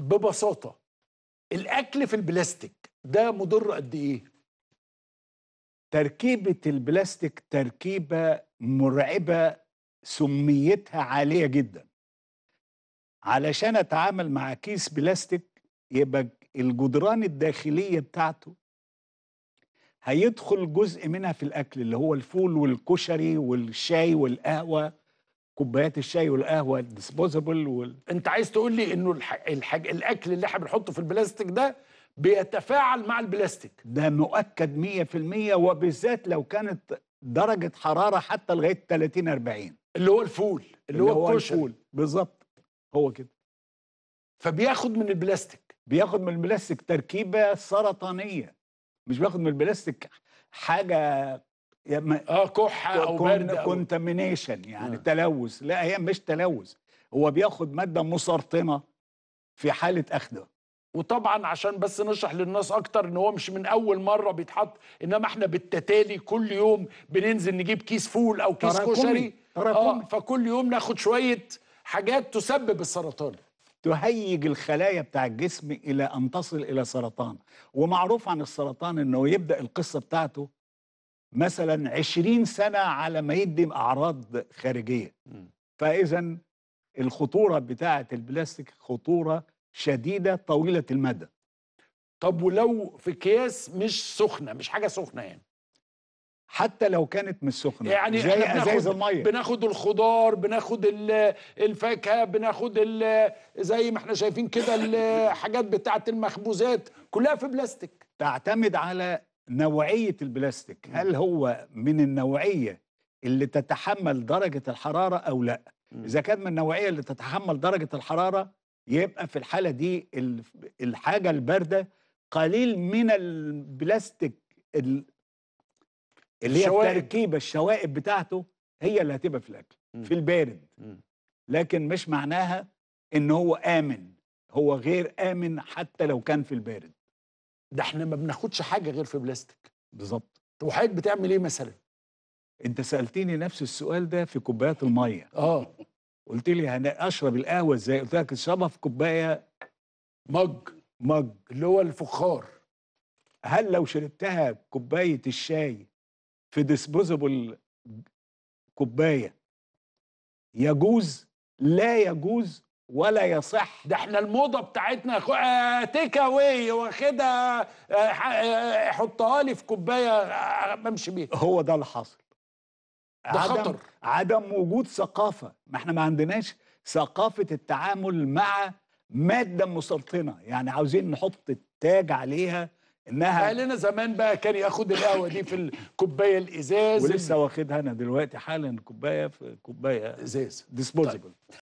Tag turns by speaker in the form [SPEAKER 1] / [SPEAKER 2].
[SPEAKER 1] ببساطه الاكل في البلاستيك ده مضر قد ايه تركيبه البلاستيك تركيبه مرعبه سميتها عاليه جدا علشان اتعامل مع كيس بلاستيك يبقى الجدران الداخليه بتاعته هيدخل جزء منها في الاكل اللي هو الفول والكشري والشاي والقهوه
[SPEAKER 2] كوبايات الشاي والقهوه الديسبوزبل وال... انت عايز تقول لي انه الح... الح... الاكل اللي احنا بنحطه في البلاستيك ده بيتفاعل مع البلاستيك ده مؤكد
[SPEAKER 1] 100% وبالذات لو كانت درجه حراره حتى لغايه 30 40 اللي هو الفول اللي, اللي هو, هو الفول بالظبط هو كده فبياخد من البلاستيك بياخد من البلاستيك تركيبه سرطانيه مش بياخد من البلاستيك حاجه يعني اه كحه او برد كونتامينيشن يعني آه. تلوث لا هي مش تلوث هو بياخد ماده مسرطنه
[SPEAKER 2] في حاله اخده وطبعا عشان بس نشرح للناس اكتر ان هو مش من اول مره بيتحط انما احنا بالتتالي كل يوم بننزل نجيب كيس فول او كيس تراكمي. كشري آه، تراكمي. آه فكل يوم ناخد شويه حاجات تسبب السرطان تهيج
[SPEAKER 1] الخلايا بتاع الجسم الى ان تصل الى سرطان ومعروف عن السرطان انه يبدا القصه بتاعته مثلا 20 سنه على ما يدي اعراض خارجيه فاذا الخطوره بتاعه البلاستيك خطوره شديده طويله المدى طب ولو في اكياس مش سخنه مش
[SPEAKER 2] حاجه سخنه يعني
[SPEAKER 1] حتى لو كانت مش سخنه يعني زي ازايز الميه بناخد
[SPEAKER 2] الخضار بناخد الفاكهه بناخد زي ما احنا شايفين كده الحاجات بتاعه المخبوزات كلها في بلاستيك تعتمد على
[SPEAKER 1] نوعية البلاستيك هل هو من النوعية اللي تتحمل درجة الحرارة أو لا إذا كان من النوعية اللي تتحمل درجة الحرارة يبقى في الحالة دي الحاجة الباردة قليل من البلاستيك اللي هي التركيبة الشوائب بتاعته هي اللي هتبقى في الأكل في البارد لكن مش معناها إن هو آمن هو غير آمن حتى لو كان في البارد ده احنا ما بناخدش حاجه غير في بلاستيك بالظبط طب وحضرتك بتعمل ايه مثلا انت سالتني نفس السؤال ده في كوبايات الميه اه قلت لي انا اشرب القهوه ازاي قلت لك اشربها في كوبايه مج مج اللي هو الفخار هل لو شربتها كوبايه الشاي في ديسبوزبل كوبايه
[SPEAKER 2] يجوز لا يجوز ولا يصح ده احنا الموضه بتاعتنا خو... اه تيك اواي واخدها آه،, اه حطها لي في كوبايه آه، بمشي بيها هو ده اللي حاصل ده عدم خطر عدم
[SPEAKER 1] وجود ثقافه ما احنا ما عندناش ثقافه التعامل مع ماده مسرطنه يعني عاوزين نحط التاج عليها انها لنا زمان بقى كان ياخد القهوه دي في الكوبايه الازاز ولسه واخدها انا دلوقتي حالا كوبايه في كوبايه ازاز ديسبوزبل طيب.